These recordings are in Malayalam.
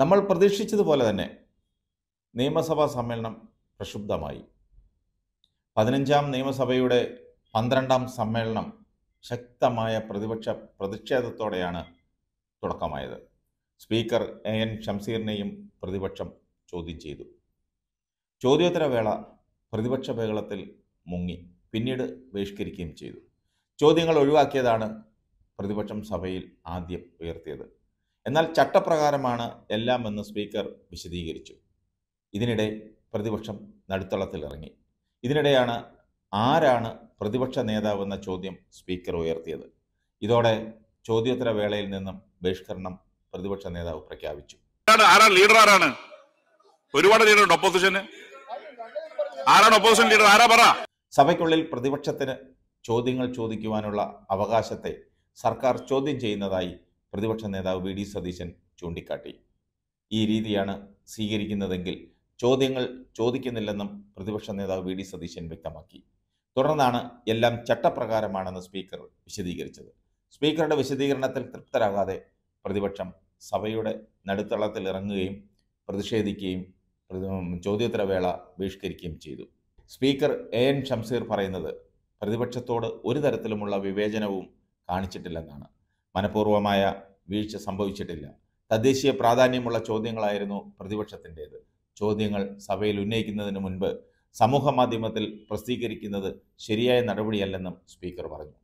നമ്മൾ പ്രതീക്ഷിച്ചതുപോലെ തന്നെ നിയമസഭാ സമ്മേളനം പ്രക്ഷുബ്ധമായി പതിനഞ്ചാം നിയമസഭയുടെ പന്ത്രണ്ടാം സമ്മേളനം ശക്തമായ പ്രതിപക്ഷ പ്രതിഷേധത്തോടെയാണ് തുടക്കമായത് സ്പീക്കർ എ എൻ ഷംസീറിനെയും പ്രതിപക്ഷം ചോദ്യം ചെയ്തു ചോദ്യോത്തരവേള പ്രതിപക്ഷ ബഹളത്തിൽ മുങ്ങി പിന്നീട് ബഹിഷ്കരിക്കുകയും ചെയ്തു ചോദ്യങ്ങൾ ഒഴിവാക്കിയതാണ് പ്രതിപക്ഷം സഭയിൽ ആദ്യം ഉയർത്തിയത് എന്നാൽ ചട്ടപ്രകാരമാണ് എല്ലാം എന്ന് സ്പീക്കർ വിശദീകരിച്ചു ഇതിനിടെ പ്രതിപക്ഷം നടുത്തളത്തിലിറങ്ങി ഇതിനിടെയാണ് ആരാണ് പ്രതിപക്ഷ നേതാവെന്ന ചോദ്യം സ്പീക്കർ ഉയർത്തിയത് ഇതോടെ ചോദ്യോത്തര വേളയിൽ നിന്നും ബഹിഷ്കരണം പ്രതിപക്ഷ നേതാവ് പ്രഖ്യാപിച്ചു ആരാണ് ലീഡർ ആരാണ് ഒരുപാട് ലീഡറുണ്ട് ഓപ്പോസിഷന് ആരാണ് ഓപ്പോസിഷൻ ലീഡർ ആരാ പറ സഭയ്ക്കുള്ളിൽ പ്രതിപക്ഷത്തിന് ചോദ്യങ്ങൾ ചോദിക്കുവാനുള്ള അവകാശത്തെ സർക്കാർ ചോദ്യം ചെയ്യുന്നതായി പ്രതിപക്ഷ നേതാവ് വി ഡി സതീശൻ ചൂണ്ടിക്കാട്ടി ഈ രീതിയാണ് സ്വീകരിക്കുന്നതെങ്കിൽ ചോദ്യങ്ങൾ ചോദിക്കുന്നില്ലെന്നും പ്രതിപക്ഷ നേതാവ് വി ഡി സതീശൻ വ്യക്തമാക്കി തുടർന്നാണ് എല്ലാം ചട്ടപ്രകാരമാണെന്ന് സ്പീക്കർ വിശദീകരിച്ചത് സ്പീക്കറുടെ വിശദീകരണത്തിൽ തൃപ്തരാകാതെ പ്രതിപക്ഷം സഭയുടെ നടുത്തളത്തിൽ ഇറങ്ങുകയും പ്രതിഷേധിക്കുകയും ചോദ്യോത്തരവേള ബഹിഷ്കരിക്കുകയും ചെയ്തു സ്പീക്കർ എ എൻ ഷംസീർ പറയുന്നത് പ്രതിപക്ഷത്തോട് ഒരു തരത്തിലുമുള്ള വിവേചനവും കാണിച്ചിട്ടില്ലെന്നാണ് മനഃപൂർവമായ വീഴ്ച സംഭവിച്ചിട്ടില്ല തദ്ദേശീയ പ്രാധാന്യമുള്ള ചോദ്യങ്ങളായിരുന്നു പ്രതിപക്ഷത്തിൻ്റേത് ചോദ്യങ്ങൾ സഭയിൽ ഉന്നയിക്കുന്നതിന് മുൻപ് സമൂഹ മാധ്യമത്തിൽ പ്രസിദ്ധീകരിക്കുന്നത് ശരിയായ നടപടിയല്ലെന്നും സ്പീക്കർ പറഞ്ഞു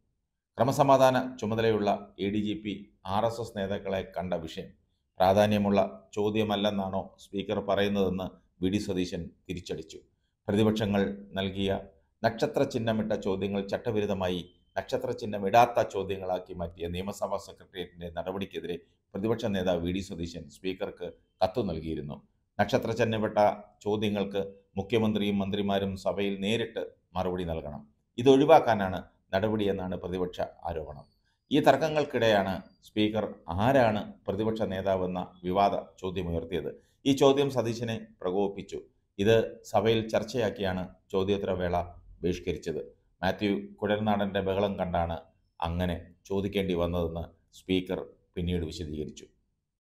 ക്രമസമാധാന ചുമതലയുള്ള A D G P R S S നേതാക്കളെ കണ്ട വിഷയം പ്രാധാന്യമുള്ള ചോദ്യമല്ലെന്നാണോ സ്പീക്കർ പറയുന്നതെന്ന് വി ഡി സതീശൻ തിരിച്ചടിച്ചു പ്രതിപക്ഷങ്ങൾ നൽകിയ നക്ഷത്ര ചിഹ്നമിട്ട ചോദ്യങ്ങൾ ചട്ടവിരുദ്ധമായി നക്ഷത്ര ചിഹ്നം ഇടാത്ത ചോദ്യങ്ങളാക്കി മാറ്റിയ നിയമസഭാ സെക്രട്ടേറിയറ്റിന്റെ നടപടിക്കെതിരെ പ്രതിപക്ഷ നേതാവ് വി ഡി സതീശൻ സ്പീക്കർക്ക് കത്ത് നൽകിയിരുന്നു നക്ഷത്ര ചിഹ്നപ്പെട്ട ചോദ്യങ്ങൾക്ക് മുഖ്യമന്ത്രിയും മന്ത്രിമാരും സഭയിൽ നേരിട്ട് മറുപടി നൽകണം ഇതൊഴിവാക്കാനാണ് നടപടിയെന്നാണ് പ്രതിപക്ഷ ആരോപണം ഈ തർക്കങ്ങൾക്കിടെയാണ് സ്പീക്കർ ആരാണ് പ്രതിപക്ഷ നേതാവെന്ന വിവാദ ചോദ്യമുയർത്തിയത് ഈ ചോദ്യം സതീശനെ പ്രകോപിപ്പിച്ചു ഇത് സഭയിൽ ചർച്ചയാക്കിയാണ് ചോദ്യോത്തരവേള ബഹിഷ്കരിച്ചത് മാത്യു കുഴൽനാടൻ്റെ ബഹളം കണ്ടാണ് അങ്ങനെ ചോദിക്കേണ്ടി വന്നതെന്ന് സ്പീക്കർ പിന്നീട് വിശദീകരിച്ചു